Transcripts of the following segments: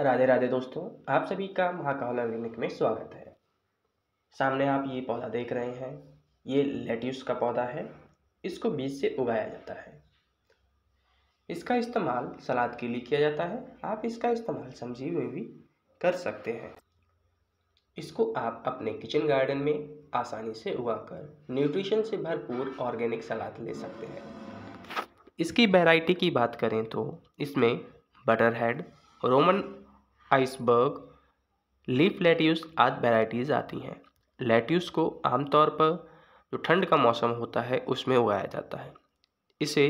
राधे राधे दोस्तों आप सभी का महाकावना क्लिनिक में स्वागत है सामने आप ये पौधा देख रहे हैं ये लेट्यूस का पौधा है इसको बीज से उगाया जाता है इसका इस्तेमाल सलाद के लिए किया जाता है आप इसका इस्तेमाल सब्जी में भी कर सकते हैं इसको आप अपने किचन गार्डन में आसानी से उगाकर न्यूट्रिशन से भरपूर ऑर्गेनिक सलाद ले सकते हैं इसकी वेराइटी की बात करें तो इसमें butter head romaine iceberg leaf lettuce आदि वेराइटीज़ आती हैं लेट्यूस को आमतौर पर जो ठंड का मौसम होता है उसमें उगाया जाता है इसे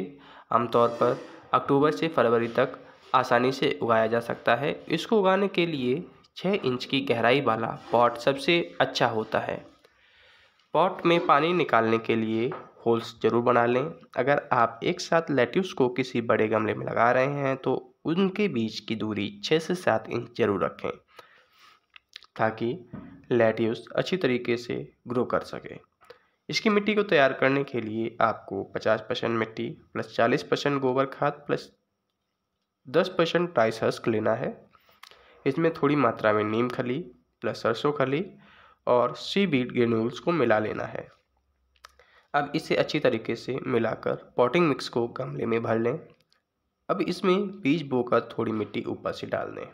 आमतौर पर अक्टूबर से फरवरी तक आसानी से उगाया जा सकता है इसको उगाने के लिए छः इंच की गहराई वाला पॉट सबसे अच्छा होता है पॉट में पानी निकालने के लिए होल्स ज़रूर बना लें अगर आप एक साथ लेट्यूस को किसी बड़े गमले में लगा रहे हैं तो उनके बीच की दूरी छः से सात इंच ज़रूर रखें ताकि लेट्यूस अच्छी तरीके से ग्रो कर सके इसकी मिट्टी को तैयार करने के लिए आपको 50 परसेंट मिट्टी प्लस 40 परसेंट गोबर खाद प्लस 10 परसेंट ट्राइस हस्क लेना है इसमें थोड़ी मात्रा में नीम खली प्लस सरसों खली और सी बीट ग्रेन्यूल्स को मिला लेना है अब इसे अच्छी तरीके से मिलाकर पॉटिंग मिक्स को गमले में भर लें अब इसमें बीज बोकर थोड़ी मिट्टी ऊपर से डाल दें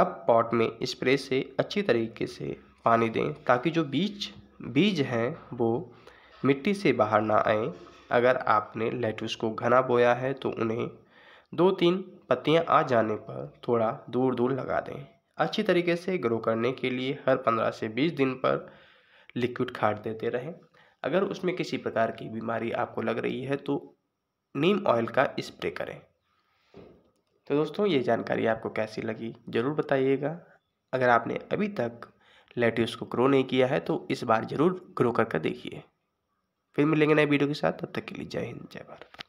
अब पॉट में स्प्रे से अच्छी तरीके से पानी दें ताकि जो बीज बीज हैं वो मिट्टी से बाहर ना आए अगर आपने लेटूस को घना बोया है तो उन्हें दो तीन पत्तियां आ जाने पर थोड़ा दूर दूर लगा दें अच्छी तरीके से ग्रो करने के लिए हर पंद्रह से बीस दिन पर लिक्विड खाद देते रहें अगर उसमें किसी प्रकार की बीमारी आपको लग रही है तो नीम ऑयल का स्प्रे करें तो दोस्तों ये जानकारी आपको कैसी लगी ज़रूर बताइएगा अगर आपने अभी तक लेट्यूस को ग्रो नहीं किया है तो इस बार ज़रूर ग्रो करके देखिए फिर मिलेंगे नए वीडियो के साथ तब तक के लिए जय हिंद जय भारत